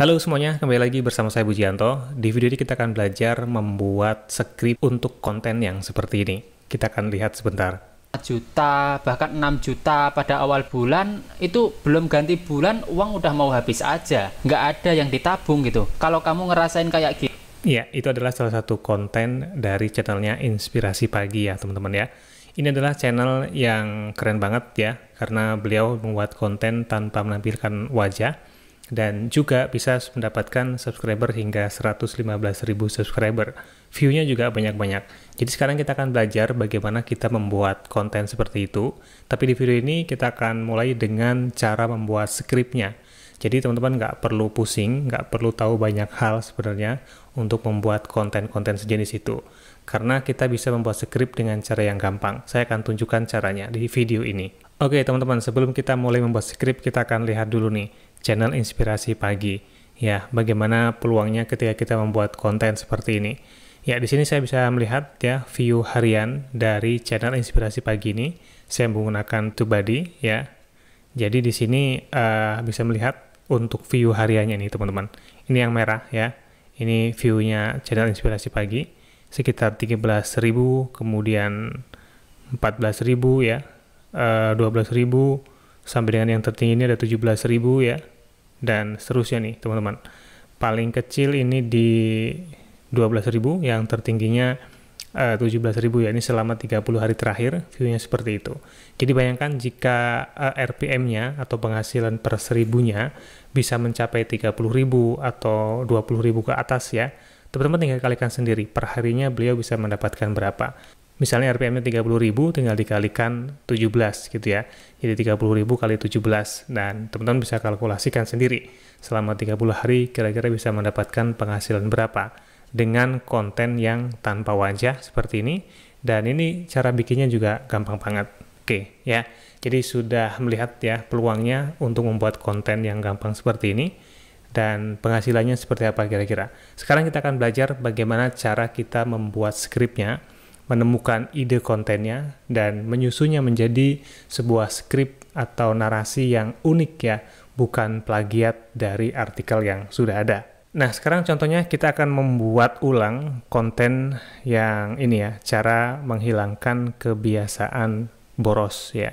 Halo semuanya, kembali lagi bersama saya Bujianto. Di video ini kita akan belajar membuat skrip untuk konten yang seperti ini. Kita akan lihat sebentar. juta bahkan 6 juta pada awal bulan itu belum ganti bulan uang udah mau habis aja nggak ada yang ditabung gitu kalau kamu ngerasain kayak gitu ya itu adalah salah satu konten dari channelnya Inspirasi Pagi ya teman-teman ya ini adalah channel yang keren banget ya karena beliau membuat konten tanpa menampilkan wajah dan juga bisa mendapatkan subscriber hingga 115.000 subscriber. View-nya juga banyak-banyak. Jadi sekarang kita akan belajar bagaimana kita membuat konten seperti itu. Tapi di video ini kita akan mulai dengan cara membuat skripnya. Jadi teman-teman nggak perlu pusing, nggak perlu tahu banyak hal sebenarnya untuk membuat konten-konten sejenis itu. Karena kita bisa membuat skrip dengan cara yang gampang. Saya akan tunjukkan caranya di video ini. Oke teman-teman, sebelum kita mulai membuat skrip, kita akan lihat dulu nih channel Inspirasi Pagi. Ya, bagaimana peluangnya ketika kita membuat konten seperti ini? Ya, di sini saya bisa melihat ya view harian dari channel Inspirasi Pagi ini. Saya menggunakan Tubadi ya. Jadi di sini uh, bisa melihat untuk view hariannya nih teman-teman. Ini yang merah ya. Ini view-nya channel Inspirasi Pagi sekitar 13.000, kemudian 14.000 ya, uh, eh, 12.000, sampai dengan yang tertinggi ini ada 17.000 ya dan seterusnya nih teman-teman paling kecil ini di 12.000 yang tertingginya eh, uh, 17.000 ya ini selama 30 hari terakhir view-nya seperti itu jadi bayangkan jika uh, eh, RPM-nya atau penghasilan per seribunya bisa mencapai 30.000 atau 20.000 ke atas ya teman-teman tinggal kalikan sendiri perharinya beliau bisa mendapatkan berapa misalnya RPM-nya 30.000 tinggal dikalikan 17 gitu ya. Jadi 30.000 kali 17 dan teman-teman bisa kalkulasikan sendiri selama 30 hari kira-kira bisa mendapatkan penghasilan berapa dengan konten yang tanpa wajah seperti ini dan ini cara bikinnya juga gampang banget. Oke, ya. Jadi sudah melihat ya peluangnya untuk membuat konten yang gampang seperti ini dan penghasilannya seperti apa kira-kira. Sekarang kita akan belajar bagaimana cara kita membuat skripnya menemukan ide kontennya dan menyusunnya menjadi sebuah skrip atau narasi yang unik ya, bukan plagiat dari artikel yang sudah ada. Nah, sekarang contohnya kita akan membuat ulang konten yang ini ya, cara menghilangkan kebiasaan boros ya.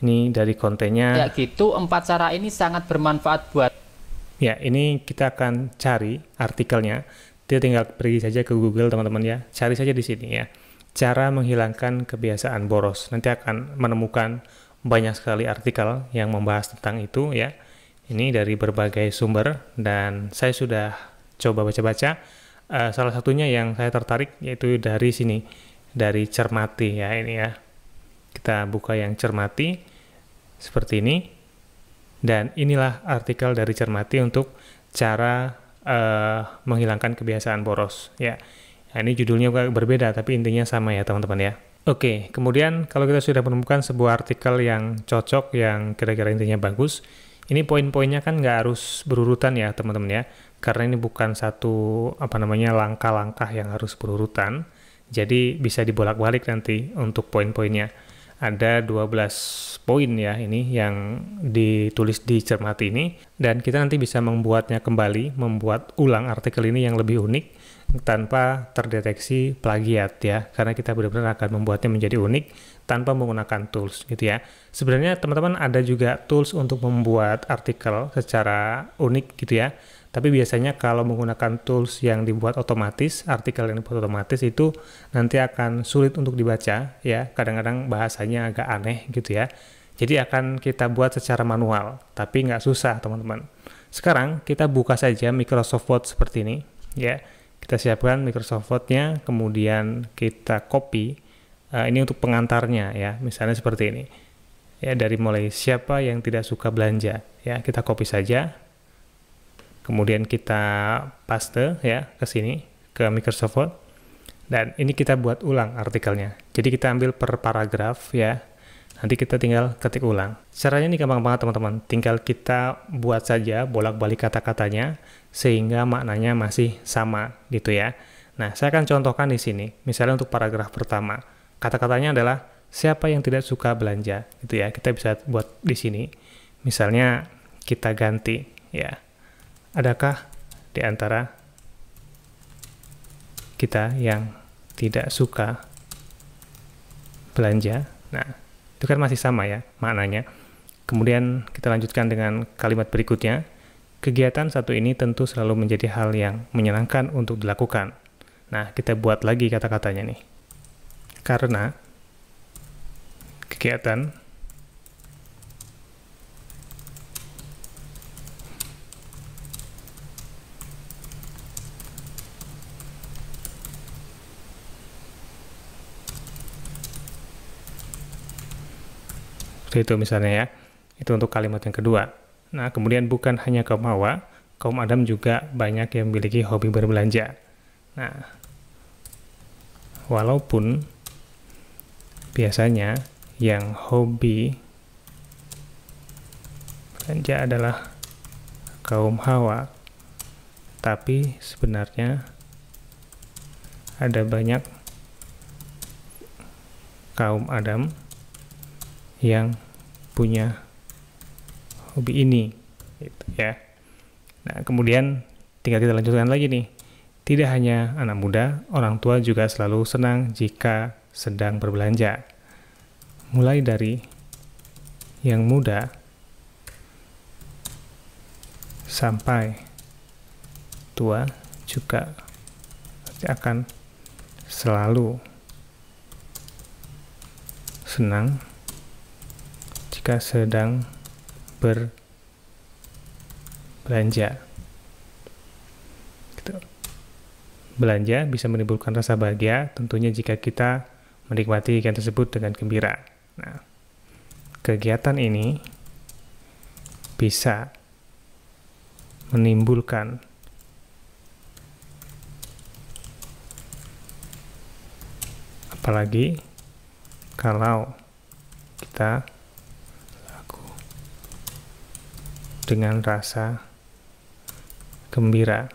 Ini dari kontennya. Ya gitu, empat cara ini sangat bermanfaat buat. Ya, ini kita akan cari artikelnya. Dia tinggal pergi saja ke Google teman-teman ya. Cari saja di sini ya cara menghilangkan kebiasaan boros. Nanti akan menemukan banyak sekali artikel yang membahas tentang itu ya. Ini dari berbagai sumber dan saya sudah coba baca-baca. Uh, salah satunya yang saya tertarik yaitu dari sini, dari cermati ya ini ya. Kita buka yang cermati seperti ini. Dan inilah artikel dari cermati untuk cara uh, menghilangkan kebiasaan boros ya Nah, ini judulnya berbeda, tapi intinya sama ya, teman-teman ya. Oke, kemudian kalau kita sudah menemukan sebuah artikel yang cocok, yang kira-kira intinya bagus, ini poin-poinnya kan nggak harus berurutan ya, teman-teman ya. Karena ini bukan satu, apa namanya, langkah-langkah yang harus berurutan. Jadi, bisa dibolak-balik nanti untuk poin-poinnya. Ada 12 poin ya ini yang ditulis di cermati ini. Dan kita nanti bisa membuatnya kembali, membuat ulang artikel ini yang lebih unik tanpa terdeteksi plagiat ya karena kita benar-benar akan membuatnya menjadi unik tanpa menggunakan tools gitu ya sebenarnya teman-teman ada juga tools untuk membuat artikel secara unik gitu ya tapi biasanya kalau menggunakan tools yang dibuat otomatis artikel yang dibuat otomatis itu nanti akan sulit untuk dibaca ya kadang-kadang bahasanya agak aneh gitu ya jadi akan kita buat secara manual tapi nggak susah teman-teman sekarang kita buka saja Microsoft Word seperti ini ya kita siapkan Microsoft Word-nya, kemudian kita copy. Uh, ini untuk pengantarnya ya, misalnya seperti ini. Ya, dari mulai siapa yang tidak suka belanja, ya, kita copy saja. Kemudian kita paste ya ke sini ke Microsoft Word. Dan ini kita buat ulang artikelnya. Jadi kita ambil per paragraf ya Nanti kita tinggal ketik ulang. Caranya ini gampang banget teman-teman. Tinggal kita buat saja bolak-balik kata-katanya sehingga maknanya masih sama gitu ya. Nah, saya akan contohkan di sini. Misalnya untuk paragraf pertama, kata-katanya adalah siapa yang tidak suka belanja gitu ya. Kita bisa buat di sini. Misalnya kita ganti ya. Adakah di antara kita yang tidak suka belanja? Nah, itu kan masih sama ya maknanya. Kemudian kita lanjutkan dengan kalimat berikutnya. Kegiatan satu ini tentu selalu menjadi hal yang menyenangkan untuk dilakukan. Nah, kita buat lagi kata-katanya nih. Karena kegiatan Seperti itu misalnya ya. Itu untuk kalimat yang kedua. Nah, kemudian bukan hanya kaum Hawa, kaum Adam juga banyak yang memiliki hobi berbelanja. Nah, walaupun biasanya yang hobi belanja adalah kaum Hawa, tapi sebenarnya ada banyak kaum Adam yang punya hobi ini gitu ya nah kemudian tinggal kita lanjutkan lagi nih tidak hanya anak muda orang tua juga selalu senang jika sedang berbelanja mulai dari yang muda sampai tua juga akan selalu senang jika sedang berbelanja. Gitu. Belanja bisa menimbulkan rasa bahagia tentunya jika kita menikmati kegiatan tersebut dengan gembira. Nah, kegiatan ini bisa menimbulkan apalagi kalau kita dengan rasa gembira.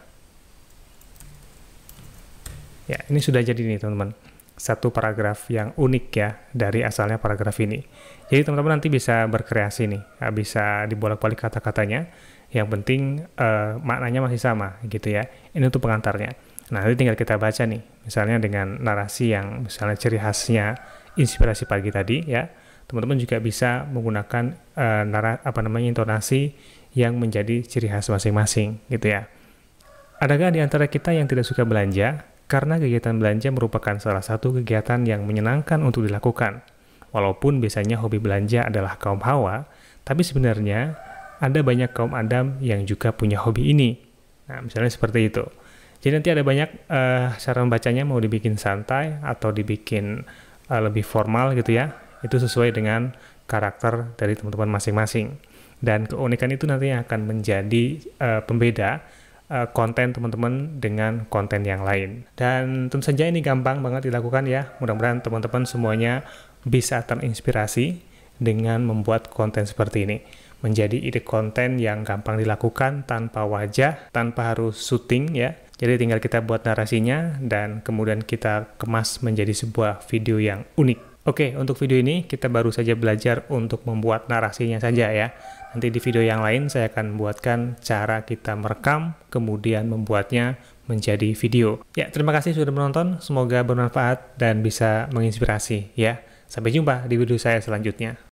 Ya, ini sudah jadi nih teman-teman. Satu paragraf yang unik ya dari asalnya paragraf ini. Jadi teman-teman nanti bisa berkreasi nih, ya, bisa dibolak-balik kata-katanya. Yang penting eh, maknanya masih sama gitu ya. Ini untuk pengantarnya. Nah, nanti tinggal kita baca nih. Misalnya dengan narasi yang misalnya ciri khasnya inspirasi pagi tadi ya. Teman-teman juga bisa menggunakan eh, apa namanya intonasi yang menjadi ciri khas masing-masing gitu ya. Adakah di antara kita yang tidak suka belanja? Karena kegiatan belanja merupakan salah satu kegiatan yang menyenangkan untuk dilakukan. Walaupun biasanya hobi belanja adalah kaum Hawa, tapi sebenarnya ada banyak kaum Adam yang juga punya hobi ini. Nah, misalnya seperti itu. Jadi nanti ada banyak uh, cara membacanya mau dibikin santai atau dibikin uh, lebih formal gitu ya. Itu sesuai dengan karakter dari teman-teman masing-masing dan keunikan itu nantinya akan menjadi uh, pembeda uh, konten teman-teman dengan konten yang lain. Dan tentu saja ini gampang banget dilakukan ya. Mudah-mudahan teman-teman semuanya bisa terinspirasi dengan membuat konten seperti ini menjadi ide konten yang gampang dilakukan tanpa wajah, tanpa harus syuting ya. Jadi tinggal kita buat narasinya dan kemudian kita kemas menjadi sebuah video yang unik. Oke, untuk video ini kita baru saja belajar untuk membuat narasinya saja ya. Nanti di video yang lain saya akan buatkan cara kita merekam, kemudian membuatnya menjadi video. Ya, terima kasih sudah menonton. Semoga bermanfaat dan bisa menginspirasi ya. Sampai jumpa di video saya selanjutnya.